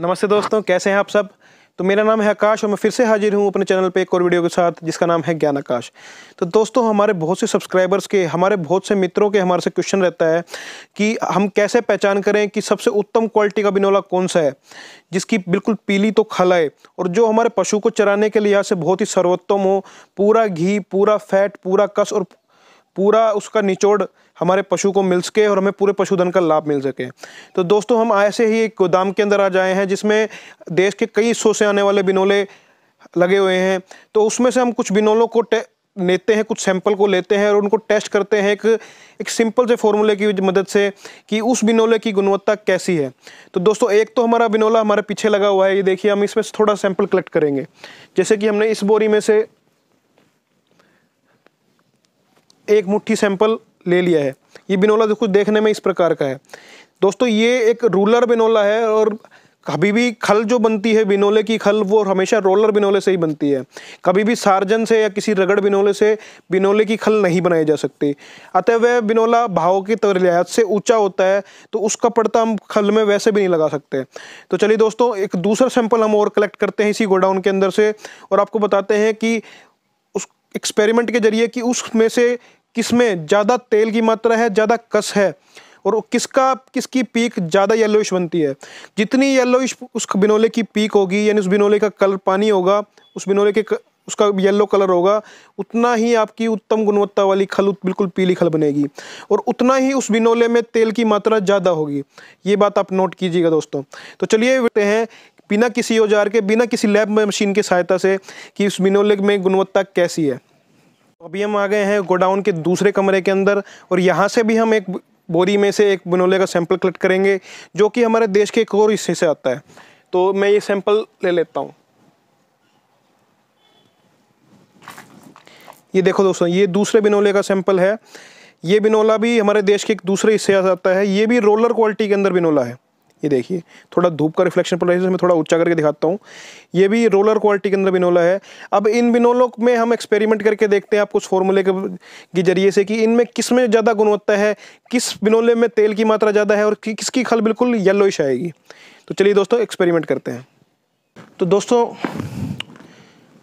नमस्ते दोस्तों कैसे हैं आप सब तो मेरा नाम है आकाश और मैं फिर से हाजिर हूं अपने चैनल पे एक और वीडियो के साथ जिसका नाम है ज्ञान आकाश तो दोस्तों हमारे बहुत से सब्सक्राइबर्स के हमारे बहुत से मित्रों के हमारे से क्वेश्चन रहता है कि हम कैसे पहचान करें कि सबसे उत्तम क्वालिटी का बिनोला कौन सा है जिसकी बिल्कुल पीली तो खलाए और जो हमारे पशु को चराने के लिहाज से बहुत ही सर्वोत्तम हो पूरा घी पूरा फैट पूरा कस और पूरा उसका निचोड़ हमारे पशु को मिल सके और हमें पूरे पशुधन का लाभ मिल सके तो दोस्तों हम ऐसे ही एक गोदाम के अंदर आ जाए हैं जिसमें देश के कई हिस्सों से आने वाले बिनोले लगे हुए हैं तो उसमें से हम कुछ बिनोलों को लेते हैं कुछ सैंपल को लेते हैं और उनको टेस्ट करते हैं एक एक सिंपल से फॉर्मूले की मदद से कि उस बिनोले की गुणवत्ता कैसी है तो दोस्तों एक तो हमारा बिनोला हमारे पीछे लगा हुआ है ये देखिए हम इसमें थोड़ा सैंपल कलेक्ट करेंगे जैसे कि हमने इस बोरी में से एक मुट्ठी सैंपल ले लिया है ये बिनोला कुछ देखने में इस प्रकार का है दोस्तों ये एक रूलर बिनोला है और कभी भी खल जो बनती है बिनोले की खल वो हमेशा रोलर बिनोले से ही बनती है कभी भी सार्जन से या किसी रगड़ बिनोले से बिनोले की खल नहीं बनाई जा सकती अतः वह बिनोला भाव के लिहाज से ऊंचा होता है तो उसका पड़ता हम खल में वैसे भी नहीं लगा सकते तो चलिए दोस्तों एक दूसरा सैंपल हम और कलेक्ट करते हैं इसी गोडाउन के अंदर से और आपको बताते हैं कि एक्सपेरिमेंट के जरिए कि उसमें से किस में ज़्यादा तेल की मात्रा है ज़्यादा कस है और किसका किसकी पीक ज़्यादा येलोइश बनती है जितनी येलोइश उस बिनोले की पीक होगी यानी उस बिनोले का कलर पानी होगा उस बिनोले के उसका येलो कलर होगा उतना ही आपकी उत्तम गुणवत्ता वाली खल बिल्कुल पीली खल बनेगी और उतना ही उस बिनोले में तेल की मात्रा ज़्यादा होगी ये बात आप नोट कीजिएगा दोस्तों तो चलिए हैं बिना किसी औजार के बिना किसी लैब में मशीन की सहायता से कि उस मिनोलिक में गुणवत्ता कैसी है तो अभी हम आ गए हैं गोडाउन के दूसरे कमरे के अंदर और यहाँ से भी हम एक बोरी में से एक बिनोले का सैंपल कलेक्ट करेंगे जो कि हमारे देश के एक और हिस्से से आता है तो मैं ये सैंपल ले लेता हूँ ये देखो दोस्तों ये दूसरे बिनोले का सैंपल है ये बिनोला भी हमारे देश के एक दूसरे हिस्से से आता है ये भी रोलर क्वालिटी के अंदर बिनोला है ये देखिए थोड़ा धूप का रिफ्लेक्शन पड़ रहा है मैं थोड़ा ऊंचा करके दिखाता हूँ ये भी रोलर क्वालिटी के अंदर बिनोला है अब इन बिनोलों में हम एक्सपेरिमेंट करके देखते हैं आप कुछ फॉर्मूले के जरिए से कि इनमें किस में ज़्यादा गुणवत्ता है किस बिनोले में तेल की मात्रा ज़्यादा है और कि, किसकी खल बिल्कुल येलोइश आएगी तो चलिए दोस्तों एक्सपेरिमेंट करते हैं तो दोस्तों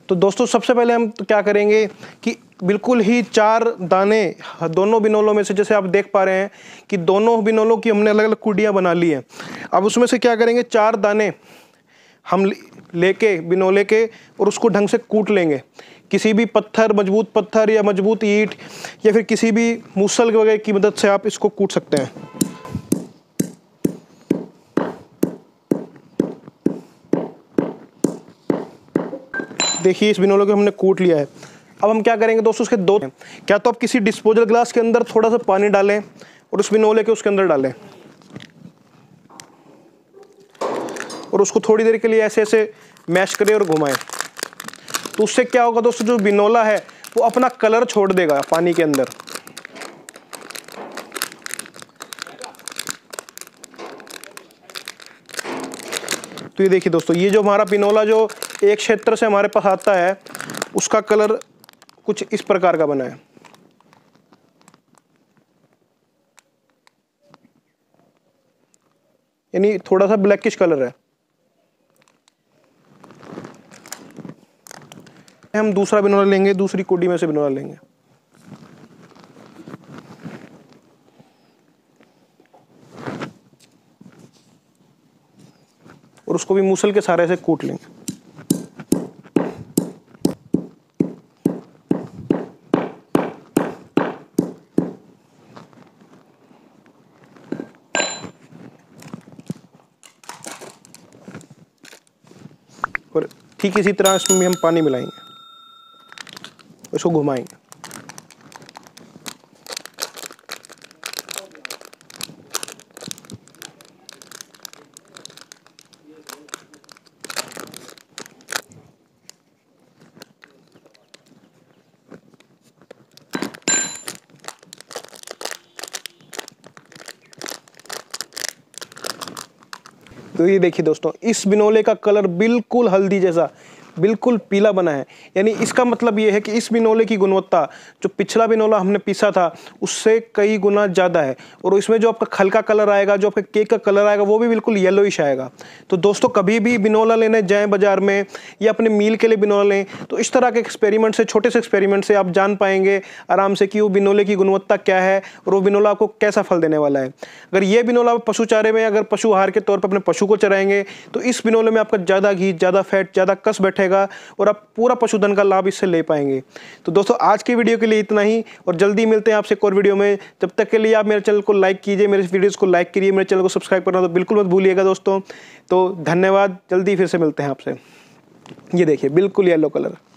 तो दोस्तों सबसे पहले हम क्या करेंगे कि बिल्कुल ही चार दाने दोनों बिनोलों में से जैसे आप देख पा रहे हैं कि दोनों बिनोलों की हमने अलग अलग कुडियाँ बना ली हैं अब उसमें से क्या करेंगे चार दाने हम लेके बिनोले के और उसको ढंग से कूट लेंगे किसी भी पत्थर मजबूत पत्थर या मजबूत ईट या फिर किसी भी मूसल वगैरह की मदद से आप इसको कूट सकते हैं देखिए इस बिनोलों को हमने कूट लिया है अब हम क्या करेंगे दोस्तों उसके दो क्या तो आप किसी डिस्पोजल ग्लास के अंदर थोड़ा सा पानी डालें और उस बिनोले के उसके अंदर डालें और उसको थोड़ी देर के लिए ऐसे ऐसे मैश करें और घुमाएं तो उससे क्या होगा दोस्तों जो बिनोला है वो अपना कलर छोड़ देगा पानी के अंदर तो ये देखिए दोस्तों ये जो हमारा पिनोला जो एक क्षेत्र से हमारे पास आता है उसका कलर कुछ इस प्रकार का बना है यानी थोड़ा सा ब्लैकिश कलर है हम दूसरा बिनोला लेंगे दूसरी कोडी में से बिनोला लेंगे और उसको भी मूसल के सहारे से कूट लेंगे और ठीक इसी तरह इसमें हम पानी मिलाएंगे उसको घुमाएंगे तो ये देखिए दोस्तों इस बिनोले का कलर बिल्कुल हल्दी जैसा बिल्कुल पीला बना है यानी इसका मतलब ये है कि इस बिनोले की गुणवत्ता जो पिछला बिनोला हमने पीसा था उससे कई गुना ज़्यादा है और इसमें जो आपका खल का कलर आएगा जो आपका केक का कलर आएगा वो भी बिल्कुल येलोइश आएगा तो दोस्तों कभी भी बिनोला लेने जाएँ बाज़ार में या अपने मील के लिए बिनोला लें तो इस तरह के एक्सपेरिमेंट से छोटे से एक्सपेरिमेंट से आप जान पाएंगे आराम से कि वो बिनोले की गुणवत्ता क्या है और वो बिनोला आपको कैसा फल देने वाला है अगर ये बिनोला पशु चारे में अगर पशु आहार के तौर पर अपने पशु को चराएंगे तो इस बिनोले में आपका ज़्यादा घी ज़्यादा फैट ज़्यादा कस बैठे बैठेगा और आप पूरा पशुधन का लाभ इससे ले पाएंगे तो दोस्तों आज की वीडियो के लिए इतना ही और जल्दी मिलते हैं आपसे एक और वीडियो में जब तक के लिए आप मेरे चैनल को लाइक कीजिए मेरे वीडियोज़ को लाइक करिए मेरे चैनल को सब्सक्राइब करना तो बिल्कुल मत भूलिएगा दोस्तों तो धन्यवाद जल्दी फिर से मिलते हैं आपसे ये देखिए बिल्कुल येलो कलर